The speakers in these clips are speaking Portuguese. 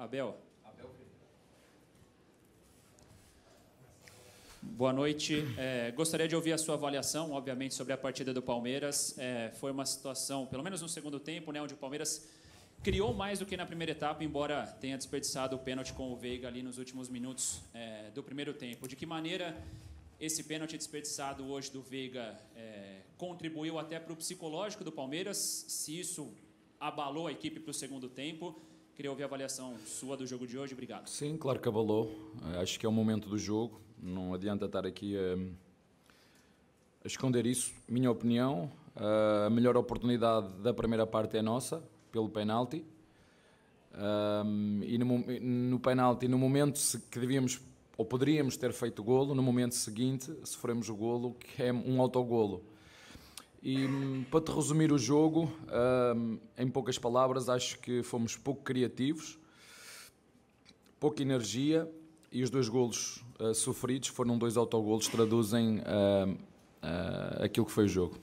Abel. Abel Boa noite. É, gostaria de ouvir a sua avaliação, obviamente, sobre a partida do Palmeiras. É, foi uma situação, pelo menos no segundo tempo, né, onde o Palmeiras criou mais do que na primeira etapa, embora tenha desperdiçado o pênalti com o Veiga ali nos últimos minutos é, do primeiro tempo. De que maneira esse pênalti desperdiçado hoje do Veiga é, contribuiu até para o psicológico do Palmeiras? Se isso abalou a equipe para o segundo tempo? Queria ouvir a avaliação sua do jogo de hoje. Obrigado. Sim, claro que abalou. Eh, acho que é o momento do jogo. Não adianta estar aqui eh, a, esconder isso. Minha opinião, eh, a melhor oportunidade da primeira parte é nossa, pelo penalti. e no, no penalti, no momento que devíamos ou poderíamos ter feito golo, no momento seguinte sofremos o golo, que é um autogolo. E hum, para te resumir o jogo, um, em poucas palavras, acho que fomos pouco criativos, pouca energia e os dois golos uh, sofridos, foram dois autogolos, traduzem uh, uh, aquilo que foi o jogo.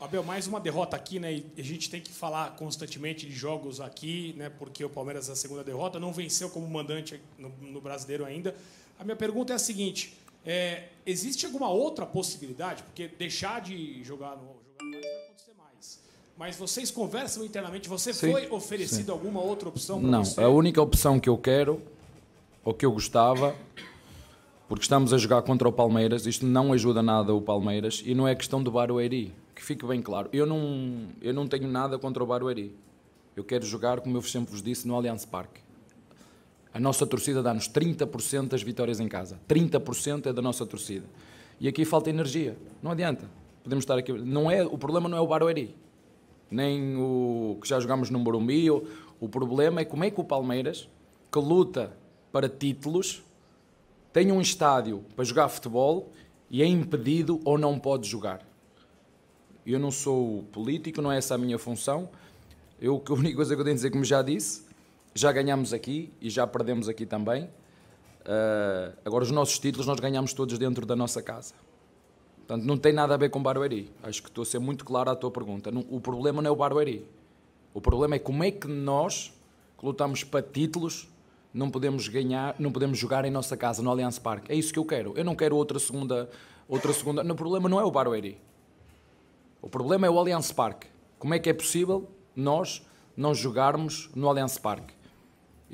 Abel, mais uma derrota aqui, né? E a gente tem que falar constantemente de jogos aqui, né? Porque o Palmeiras, a segunda derrota, não venceu como mandante no, no brasileiro ainda. A minha pergunta é a seguinte é, existe alguma outra possibilidade? Porque deixar de jogar no, jogar no vai acontecer mais. Mas vocês conversam internamente? Você sim, foi oferecido sim. alguma outra opção? Não, você? a única opção que eu quero, ou que eu gostava, porque estamos a jogar contra o Palmeiras, isto não ajuda nada o Palmeiras, e não é questão do Barueri, que fique bem claro. Eu não, eu não tenho nada contra o Barueri. Eu quero jogar, como eu sempre vos disse, no Allianz Parque. A nossa torcida dá-nos 30% das vitórias em casa. 30% é da nossa torcida. E aqui falta energia. Não adianta. Podemos estar aqui. Não é, o problema não é o Barueri, nem o que já jogámos no Morumbi. O, o problema é como é que o Palmeiras, que luta para títulos, tem um estádio para jogar futebol e é impedido ou não pode jogar. Eu não sou político, não é essa a minha função. Eu, a única coisa que eu tenho a dizer, como já disse, já ganhamos aqui e já perdemos aqui também. Uh, agora, os nossos títulos nós ganhamos todos dentro da nossa casa. Portanto, não tem nada a ver com Barueri. Acho que estou a ser muito claro à tua pergunta. Não, o problema não é o Barueri. O problema é como é que nós, que lutamos para títulos, não podemos ganhar, não podemos jogar em nossa casa, no Allianz Parque. É isso que eu quero. Eu não quero outra segunda, outra segunda. O problema não é o Barueri. O problema é o Allianz Parque. Como é que é possível nós não jogarmos no Allianz Parque?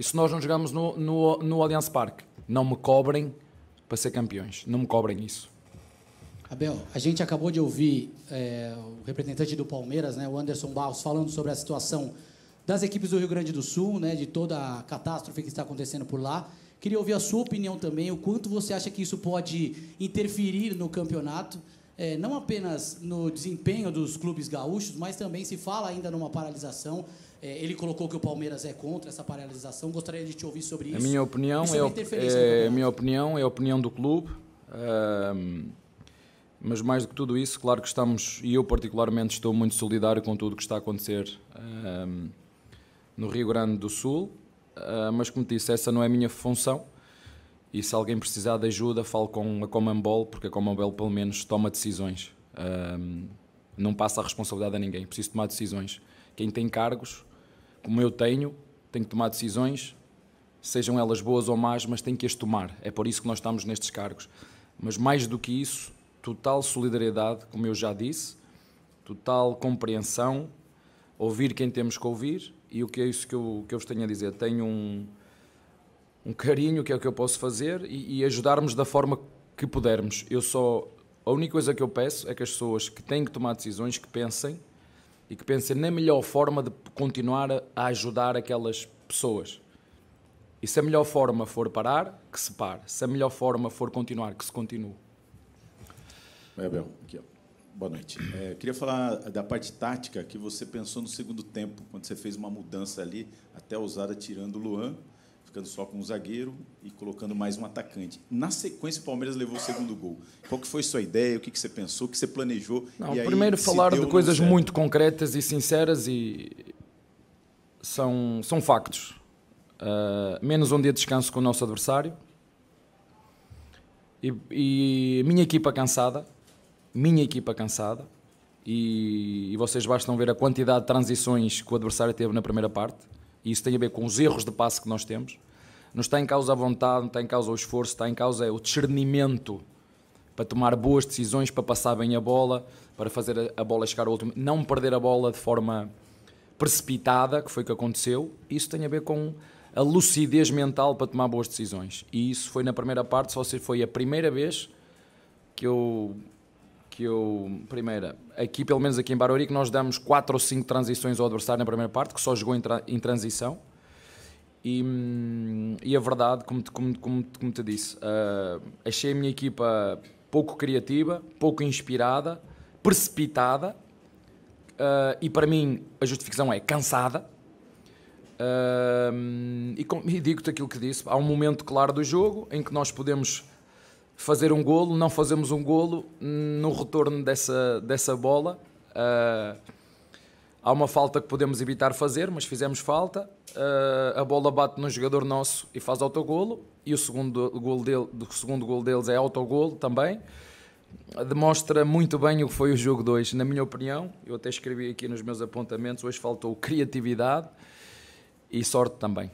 E se nós não jogamos no, no, no Allianz Parque, não me cobrem para ser campeões. Não me cobrem isso. Abel, a gente acabou de ouvir é, o representante do Palmeiras, né, o Anderson Barros, falando sobre a situação das equipes do Rio Grande do Sul, né, de toda a catástrofe que está acontecendo por lá. Queria ouvir a sua opinião também, o quanto você acha que isso pode interferir no campeonato, é, não apenas no desempenho dos clubes gaúchos, mas também se fala ainda numa paralisação. É, ele colocou que o Palmeiras é contra essa paralisação. Gostaria de te ouvir sobre é isso. A minha opinião, é, a, é, a é minha opinião é a opinião do clube. mas mais do que tudo isso, claro que estamos, e eu particularmente estou muito solidário com tudo o que está a acontecer um, no Rio Grande do Sul. Uh, mas como disse, essa não é a minha função. E se alguém precisar de ajuda, falo com a Comembol, porque a Comembol pelo menos toma decisões. Um, não passa a responsabilidade a ninguém, preciso tomar decisões. Quem tem cargos como eu tenho, tenho que tomar decisões, sejam elas boas ou más, mas tenho que as tomar. É por isso que nós estamos nestes cargos. Mas mais do que isso, total solidariedade, como eu já disse, total compreensão, ouvir quem temos que ouvir e o que é isso que eu, que eu vos tenho a dizer. Tenho um, um carinho, que é o que eu posso fazer e, e ajudarmos da forma que pudermos. Eu só. A única coisa que eu peço é que as pessoas que têm que tomar decisões que pensem e que pensem na melhor forma de continuar a ajudar aquelas pessoas. E se a melhor forma for parar, que se pare. Se a melhor forma for continuar, que se continue. É, Abel, aqui, Boa noite. É, queria falar da parte tática que você pensou no segundo tempo, quando você fez uma mudança ali, até ousada, tirando o Luan ficando só com um zagueiro e colocando mais um atacante. Na sequência, o Palmeiras levou o segundo gol. Qual que foi sua ideia? O que, que você pensou? O que você planejou? Não, e primeiro falar de coisas muito concretas e sinceras e são, são factos. Uh, menos um dia de descanso com o nosso adversário. E, e minha equipa cansada. Minha equipa cansada. E, e vocês bastam ver a quantidade de transições que o adversário teve na primeira parte e isso tem a ver com os erros de passe que nós temos. Não está em causa a vontade, não está em causa o esforço, está em causa é o discernimento para tomar boas decisões, para passar bem a bola, para fazer a bola chegar ao último, não perder a bola de forma precipitada, que foi o que aconteceu. Isso tem a ver com a lucidez mental para tomar boas decisões. E isso foi na primeira parte, só se foi a primeira vez que eu que eu. Primeira, aqui, pelo menos aqui em Barorico, nós damos 4 ou 5 transições ao adversário na primeira parte, que só jogou em, tra em transição. E, hum, e, a verdade, como te, como, como, como te disse, uh, achei a minha equipa pouco criativa, pouco inspirada, precipitada. Uh, e para mim, a justificação é cansada. Uh, e, e digo-te aquilo que disse: há um momento claro do jogo em que nós podemos fazer um golo, não fazemos um golo, hum, no retorno dessa, dessa bola uh, há uma falta que podemos evitar fazer, mas fizemos falta, uh, a bola bate num jogador nosso e faz autogolo, e o segundo golo, dele, o segundo golo deles é autogolo também, demonstra muito bem o que foi o jogo 2, na minha opinião. Eu até escrevi aqui nos meus apontamentos, hoje faltou criatividade e sorte também.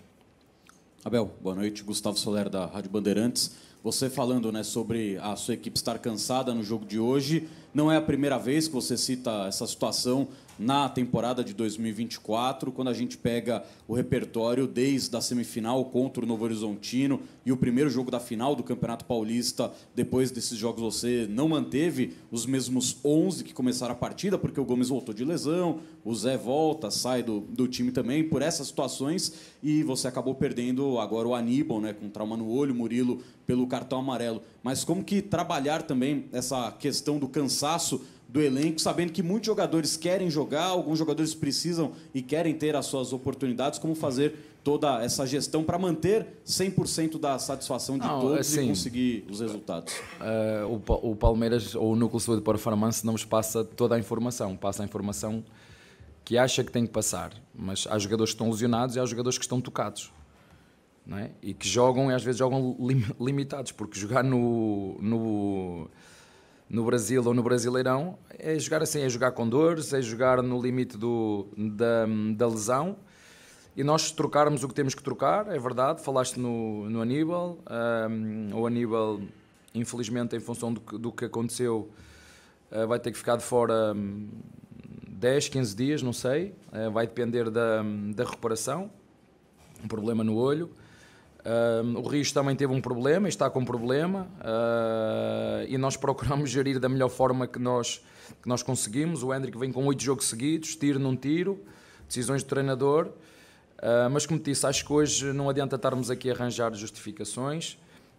Abel, boa noite. Gustavo Soler, da Rádio Bandeirantes. Você falando né, sobre a sua equipe estar cansada no jogo de hoje, não é a primeira vez que você cita essa situação na temporada de 2024, quando a gente pega o repertório desde a semifinal contra o Novo Horizontino e o primeiro jogo da final do Campeonato Paulista, depois desses jogos você não manteve os mesmos 11 que começaram a partida, porque o Gomes voltou de lesão, o Zé volta, sai do, do time também, por essas situações, e você acabou perdendo agora o Aníbal, né, com trauma no olho, Murilo pelo cartão amarelo. Mas como que trabalhar também essa questão do cansaço do elenco, sabendo que muitos jogadores querem jogar, alguns jogadores precisam e querem ter as suas oportunidades, como fazer toda essa gestão para manter 100% da satisfação de não, todos assim, e conseguir os resultados? Uh, o, o, Palmeiras, ou o Núcleo Saúde Performance, não nos passa toda a informação, passa a informação que acha que tem que passar, mas há jogadores que estão lesionados e há jogadores que estão tocados. É? E que jogam, e às vezes jogam limitados, porque jogar no, no no Brasil ou no Brasileirão, é jogar assim, é jogar com dores, é jogar no limite do, da, da lesão. E nós trocarmos o que temos que trocar, é verdade. Falaste no, no Aníbal. Um, o Aníbal, infelizmente, em função do que, do que aconteceu, uh, vai ter que ficar de fora um, 10, 15 dias, não sei. Uh, vai depender da, da reparação Um problema no olho. Uh, o Rios também teve um problema, está com um problema, uh, e nós procuramos gerir da melhor forma que nós, que nós conseguimos. O Hendrick vem com oito jogos seguidos, tiro num tiro, decisões do treinador. Uh, mas, como disse, acho que hoje não adianta estarmos aqui a arranjar justificações.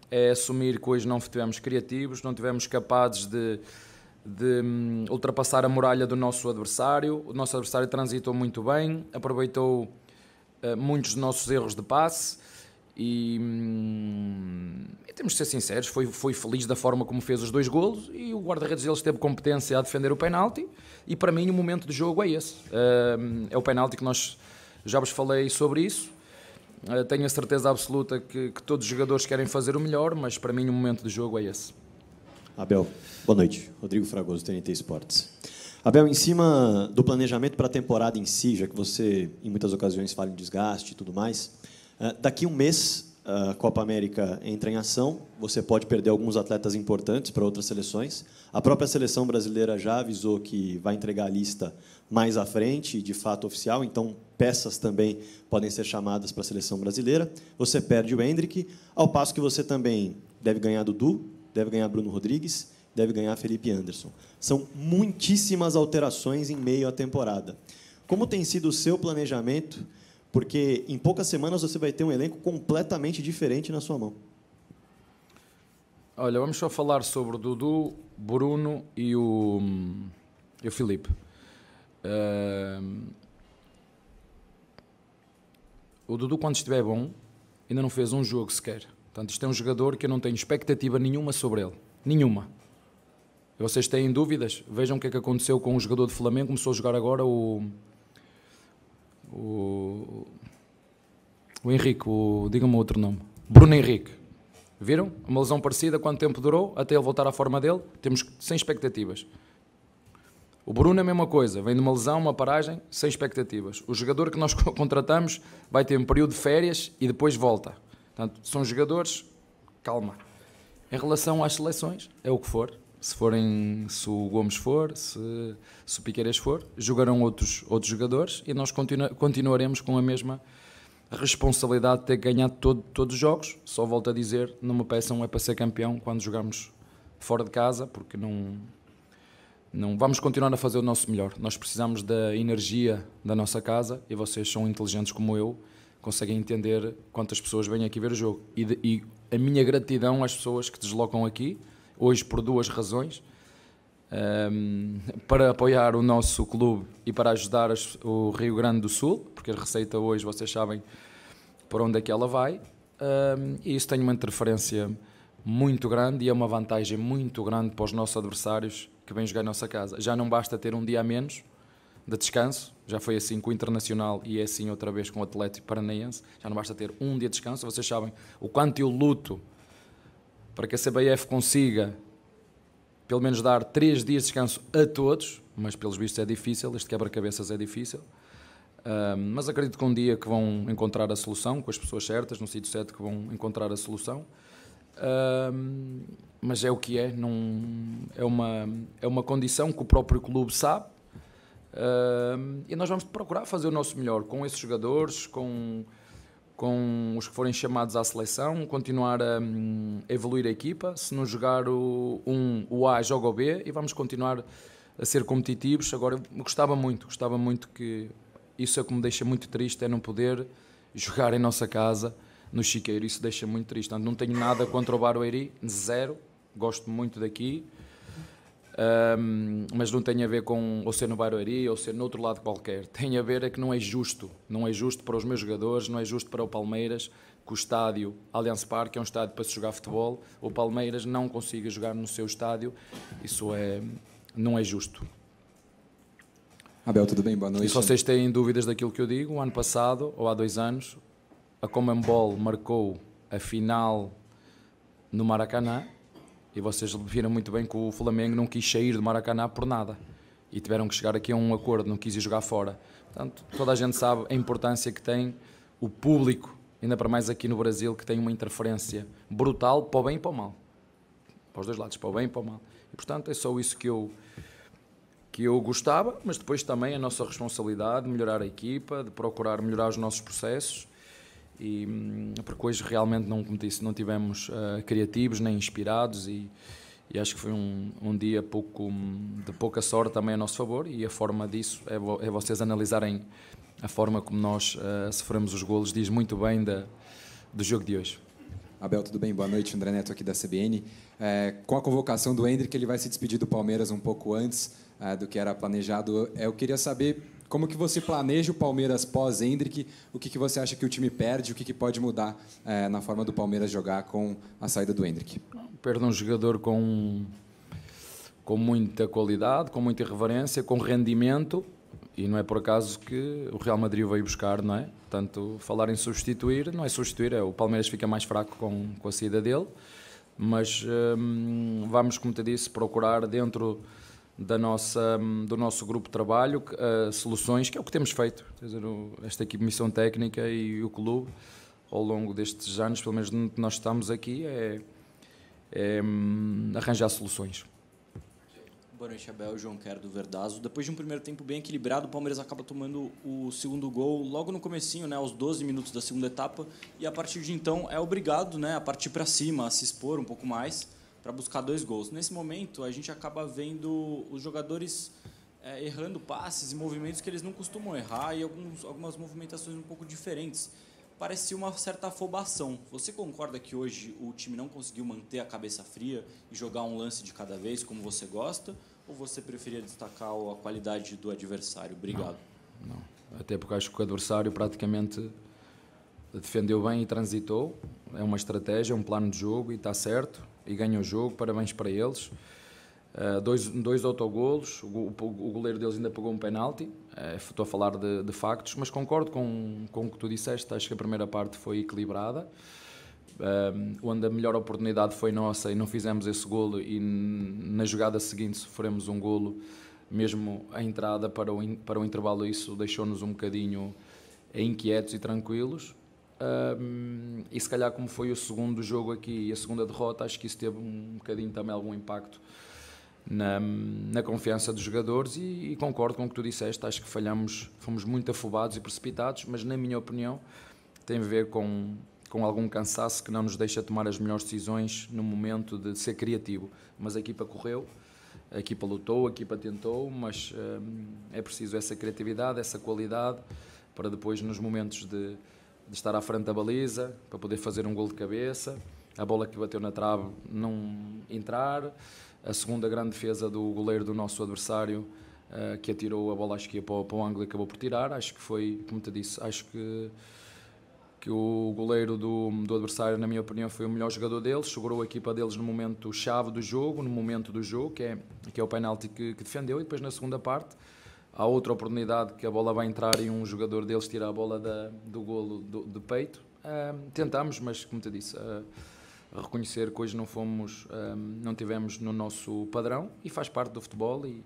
É assumir que hoje não tivemos criativos, não tivemos capazes de, de hum, ultrapassar a muralha do nosso adversário. O nosso adversário transitou muito bem, aproveitou ah, muitos dos nossos erros de passe e, hum, temos de ser sinceros, foi, foi feliz da forma como fez os dois golos e o guarda-redes deles teve competência a defender o penalti e para mim o momento de jogo é esse. Uh, é o penalti que nós já vos falei sobre isso. Uh, tenho a certeza absoluta que, que, todos os jogadores querem fazer o melhor, mas para mim o momento de jogo é esse. Abel, boa noite. Rodrigo Fragoso, TNT Esportes. Abel, em cima do planejamento para a temporada em si, já que você em muitas ocasiões fala em desgaste e tudo mais... Ah, daqui um mês, a Copa América entra em ação. Você pode perder alguns atletas importantes para outras seleções. A própria seleção brasileira já avisou que vai entregar a lista mais à frente, de fato oficial. Então, peças também podem ser chamadas para a seleção brasileira. Você perde o Hendrick, ao passo que você também deve ganhar Dudu, deve ganhar Bruno Rodrigues, deve ganhar Felipe Anderson. São muitíssimas alterações em meio à temporada. Como tem sido o seu planejamento porque em poucas semanas você vai ter um elenco completamente diferente na sua mão. Olha, vamos só falar sobre o Dudu, Bruno e o, e o Felipe. Uh, o Dudu, quando estiver bom, ainda não fez um jogo sequer. Portanto, isto é um jogador que eu não tenho expectativa nenhuma sobre ele. Nenhuma. Vocês têm dúvidas? Vejam o que é que aconteceu com um jogador de Flamengo. Começou a jogar agora o o, o Henrique, o, diga-me outro nome. Bruno Henrique. Viram? Uma lesão parecida, quanto tempo durou, até ele voltar à forma dele, temos sem expectativas. O Bruno é a mesma coisa, vem de uma lesão, uma paragem, sem expectativas. O jogador que nós contratamos vai ter um período de férias e depois volta. Portanto, são jogadores, calma. Em relação às seleções, é o que for, se forem se o Gomes for, se, se o Piqueiras for, jogarão outros, outros jogadores e nós continu, continuaremos com a mesma responsabilidade de ter ganhado todo, todos os jogos. Só volto a dizer, não me peçam é para ser campeão quando jogamos fora de casa, porque não, não vamos continuar a fazer o nosso melhor. Nós precisamos da energia da nossa casa e vocês são inteligentes como eu, conseguem entender quantas pessoas vêm aqui ver o jogo e, de, e a minha gratidão às pessoas que deslocam aqui hoje por duas razões. Um, para apoiar o nosso clube e para ajudar as, o Rio Grande do Sul, porque a receita hoje vocês sabem para onde é que ela vai, um, e isso tem uma interferência muito grande e é uma vantagem muito grande para os nossos adversários que vêm jogar em nossa casa. Já não basta ter um dia a menos de descanso, já foi assim com o Internacional e é assim outra vez com o Atlético Paranaense, já não basta ter um dia de descanso, vocês sabem o quanto eu luto para que a CBF consiga pelo menos dar três dias de descanso a todos, mas pelos vistos é difícil, este quebra-cabeças é difícil. mas acredito que um dia que vão encontrar a solução, com as pessoas certas, no sítio certo que vão encontrar a solução. mas é o que é, é, uma, é uma condição que o próprio clube sabe. e nós vamos procurar fazer o nosso melhor com esses jogadores, com, com os que forem chamados à seleção, continuar a um, evoluir a equipa. Se não jogar o, um, o A, joga o B e vamos continuar a ser competitivos. Agora, gostava muito, gostava muito que. Isso é o que me deixa muito triste, é não poder jogar em nossa casa, no Chiqueiro. Isso deixa muito triste. não tenho nada contra o Barueri, zero. Gosto muito daqui um, mas não tem a ver com ou ser no Barueri ou ser noutro lado qualquer. Tem a ver é que não é justo, não é justo para os meus jogadores, não é justo para o Palmeiras que o estádio Allianz Parque é um estádio para se jogar futebol, o Palmeiras não consiga jogar no seu estádio, isso é, não é justo. Abel, tudo bem? Boa noite. E se vocês têm dúvidas daquilo que eu digo, ano passado, ou há dois anos, a Comembol marcou a final no Maracanã, e vocês viram muito bem que o Flamengo não quis sair do Maracanã por nada. E tiveram que chegar aqui a um acordo, não quis ir jogar fora. Portanto, toda a gente sabe a importância que tem o público, ainda para mais aqui no Brasil, que tem uma interferência brutal para o bem e para o mal. Para os dois lados, para o bem e para o mal. E, portanto, é só isso que eu, que eu gostava, mas depois também a nossa responsabilidade de melhorar a equipa, de procurar melhorar os nossos processos e, hum, porque hoje realmente, não, como disse, não tivemos uh, criativos nem inspirados e, e acho que foi um, um dia pouco, hum, de pouca sorte também a nosso favor e a forma disso é, vo, é vocês analisarem a forma como nós uh, sofremos os golos, diz muito bem da, do jogo de hoje. Abel, tudo bem? Boa noite, André Neto aqui da CBN. É, eh, com a convocação do Hendrick, ele vai se despedir do Palmeiras um pouco antes uh, do que era planejado. Eu queria saber como que você planeja o Palmeiras pós-Hendrick? O que, que você acha que o time perde? O que, que pode mudar é, na forma do Palmeiras jogar com a saída do Hendrick? Perde um jogador com, com muita qualidade, com muita reverência, com rendimento. E não é por acaso que o Real Madrid veio buscar, não é? Portanto, falar em substituir, não é substituir, é o Palmeiras fica mais fraco com, com a saída dele. Mas hum, vamos, como te disse, procurar dentro da nossa, do nosso grupo de trabalho, uh, soluções, que é o que temos feito, dizer, o, esta equipe Missão Técnica e, e, o clube, ao longo destes anos, pelo menos onde nós estamos aqui, é, é um, arranjar soluções. Boa noite, Abel, João Quer do Verdazo. Depois de um primeiro tempo bem equilibrado, o Palmeiras acaba tomando o segundo gol logo no comecinho, né, aos 12 minutos da segunda etapa, e a partir de então é obrigado né, a partir para cima, a se expor um pouco mais para buscar dois gols. Nesse momento, a gente acaba vendo os jogadores é, errando passes e movimentos que eles não costumam errar e alguns, algumas movimentações um pouco diferentes. Parecia uma certa afobação. Você concorda que hoje o time não conseguiu manter a cabeça fria e jogar um lance de cada vez como você gosta? Ou você preferia destacar a qualidade do adversário? Obrigado. Não, não. até porque acho que o adversário praticamente defendeu bem e transitou. É uma estratégia, é um plano de jogo e está certo e ganha o jogo, parabéns para eles. Uh, dois, dois autogolos, o, o, goleiro deles ainda pegou um penalti, uh, estou a falar de, de, factos, mas concordo com, com o que tu disseste, acho que a primeira parte foi equilibrada, uh, onde a melhor oportunidade foi nossa e não fizemos esse golo e na jogada seguinte sofremos um golo, mesmo a entrada para o, in, para o intervalo isso deixou-nos um bocadinho inquietos e tranquilos, um, e se calhar, como foi o segundo jogo aqui e a segunda derrota, acho que isso teve um bocadinho também algum impacto na, na confiança dos jogadores. E, e, concordo com o que tu disseste, acho que falhamos, fomos muito afobados e precipitados, mas na minha opinião, tem a ver com, com algum cansaço que não nos deixa tomar as melhores decisões no momento de ser criativo. Mas a equipa correu, a equipa lutou, a equipa tentou, mas um, é preciso essa criatividade, essa qualidade para depois, nos momentos de de estar à frente da baliza para poder fazer um gol de cabeça, a bola que bateu na trave não entrar, a segunda grande defesa do goleiro do nosso adversário uh, que atirou a bola acho que ia para, o, para o ângulo e acabou por tirar, acho que foi, como te disse, acho que que o goleiro do, do adversário, na minha opinião, foi o melhor jogador deles, segurou a equipa deles no momento chave do jogo, no momento do jogo, que é, que é o penalti que, que defendeu, e depois na segunda parte há outra oportunidade que a bola vai entrar e um jogador deles tira a bola da, do golo do, peito. tentámos, mas como te disse, uh, reconhecer que hoje não fomos, não tivemos no nosso padrão e faz parte do futebol e,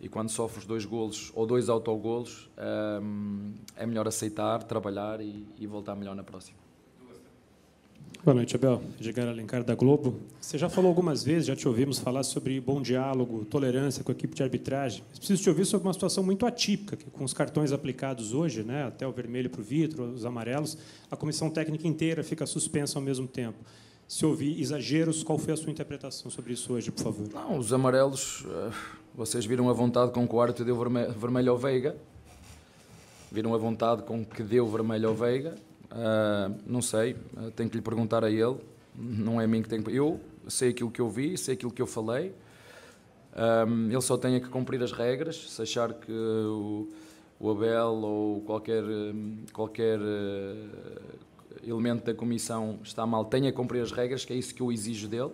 e quando sofres dois golos ou dois autogolos é melhor aceitar, trabalhar e, e voltar melhor na próxima. Boa noite, Abel. Edgar Alencar, da Globo. Você já falou algumas vezes, já te ouvimos falar sobre bom diálogo, tolerância com a equipe de arbitragem. Mas preciso te ouvir sobre uma situação muito atípica, que com os cartões aplicados hoje, né, até o vermelho para o vidro, os amarelos, a comissão técnica inteira fica suspensa ao mesmo tempo. Se ouvir exageros, qual foi a sua interpretação sobre isso hoje, por favor? Não, os amarelos, eh, vocês viram à vontade com que o árbitro deu vermelho ao Veiga, viram à vontade com que deu vermelho ao Veiga, Uh, não sei, ah, tenho que lhe perguntar a ele. Não é a mim que tenho que. Eu sei aquilo que eu vi, sei aquilo que eu falei. Um, ah, ele só tem é que cumprir as regras. Se achar que o, o Abel ou qualquer, qualquer uh, elemento da comissão está mal, tenha é que cumprir as regras, que é isso que eu exijo dele.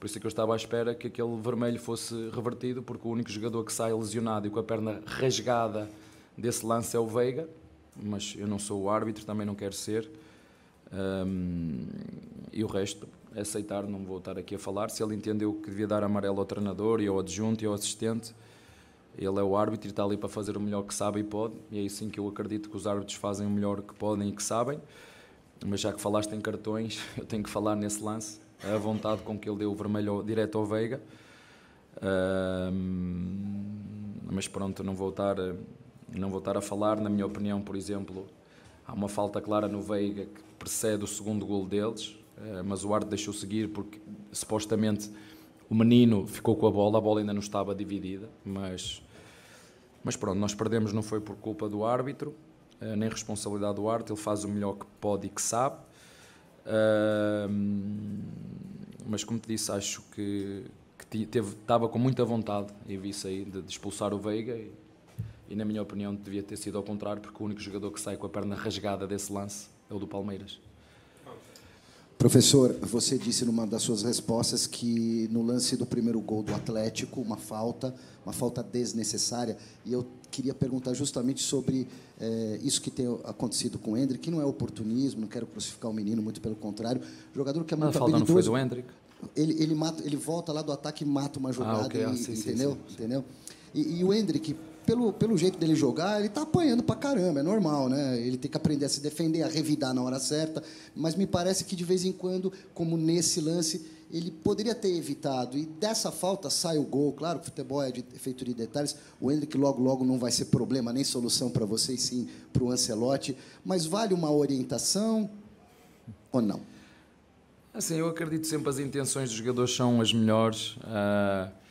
Por isso é que eu estava à espera que aquele vermelho fosse revertido, porque o único jogador que sai lesionado e com a perna rasgada desse lance é o Veiga mas eu não sou o árbitro, também não quero ser. Um, e o resto, aceitar, não vou estar aqui a falar. Se ele entendeu que devia dar amarelo ao treinador e ao adjunto e ao assistente, ele é o árbitro e está ali para fazer o melhor que sabe e pode. E é assim que eu acredito que os árbitros fazem o melhor que podem e que sabem. Mas já que falaste em cartões, eu tenho que falar nesse lance, a vontade com que ele deu o vermelho direto ao Veiga. Um, mas pronto, não vou estar não vou estar a falar, na minha opinião, por exemplo, há uma falta clara no Veiga que precede o segundo gol deles, eh, mas o Arte deixou seguir porque supostamente o menino ficou com a bola, a bola ainda não estava dividida, mas, mas pronto, nós perdemos não foi por culpa do árbitro, eh, nem responsabilidade do Arte, ele faz o melhor que pode e que sabe. Eh, mas como te disse, acho que, que teve, estava com muita vontade, e vi isso aí, de, de expulsar o Veiga e, e na minha opinião devia ter sido ao contrário, porque o único jogador que sai com a perna rasgada desse lance é o do Palmeiras. Professor, você disse numa das suas respostas que no lance do primeiro gol do Atlético, uma falta, uma falta desnecessária, e eu queria perguntar justamente sobre é, isso que tem acontecido com o Hendrick, que não é oportunismo, não quero crucificar o menino, muito pelo contrário. O jogador que é muito a falta habilidoso, não foi do Hendrick? Ele, ele, mata, ele volta lá do ataque e mata uma jogada, ah, okay. ah, sim, e, sim, entendeu? Sim, entendeu? E, e o Hendrick, pelo, pelo jeito dele jogar, ele está apanhando pra caramba, é normal, né? Ele tem que aprender a se defender, a revidar na hora certa, mas me parece que de vez em quando, como nesse lance, ele poderia ter evitado. E dessa falta sai o gol. Claro que o futebol é de, é feito de detalhes. O Hendrick logo, logo não vai ser problema nem solução para vocês, sim, para o Ancelotti. Mas vale uma orientação ou não? Assim, eu acredito sempre que as intenções dos jogadores são as melhores. Uh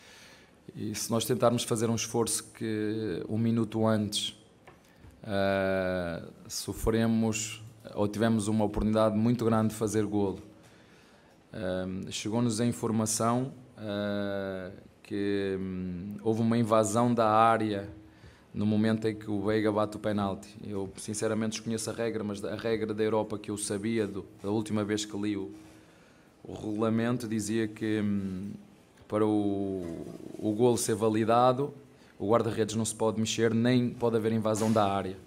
e se nós tentarmos fazer um esforço que um minuto antes uh, sofremos ou tivemos uma oportunidade muito grande de fazer golo, uh, chegou-nos a informação uh, que um, houve uma invasão da área no momento em que o Veiga bate o penalti. Eu sinceramente desconheço a regra, mas a regra da Europa que eu sabia do, da última vez que li o, o regulamento dizia que hum, para o, o golo ser validado, o guarda-redes não se pode mexer, nem pode haver invasão da área.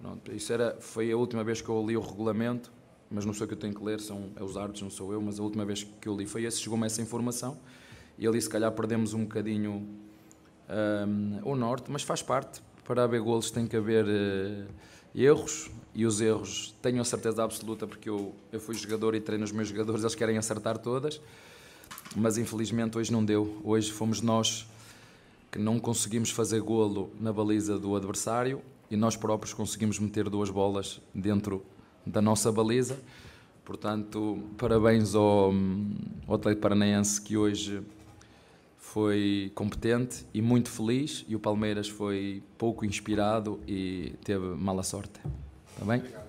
Pronto, isso era, foi a última vez que eu li o regulamento, mas não sou o que eu tenho que ler, são é os árbitros, não sou eu, mas a última vez que eu li foi esse, chegou-me essa informação, e ali se calhar perdemos um bocadinho um, o norte, mas faz parte, para haver golos tem que haver uh, erros, e os erros tenho a certeza absoluta, porque eu, eu fui jogador e treino os meus jogadores, eles querem acertar todas, mas infelizmente hoje não deu. Hoje fomos nós que não conseguimos fazer golo na baliza do adversário e nós próprios conseguimos meter duas bolas dentro da nossa baliza. Portanto, parabéns ao, ao atleta paranaense que hoje foi competente e muito feliz e o Palmeiras foi pouco inspirado e teve mala sorte. Está bem?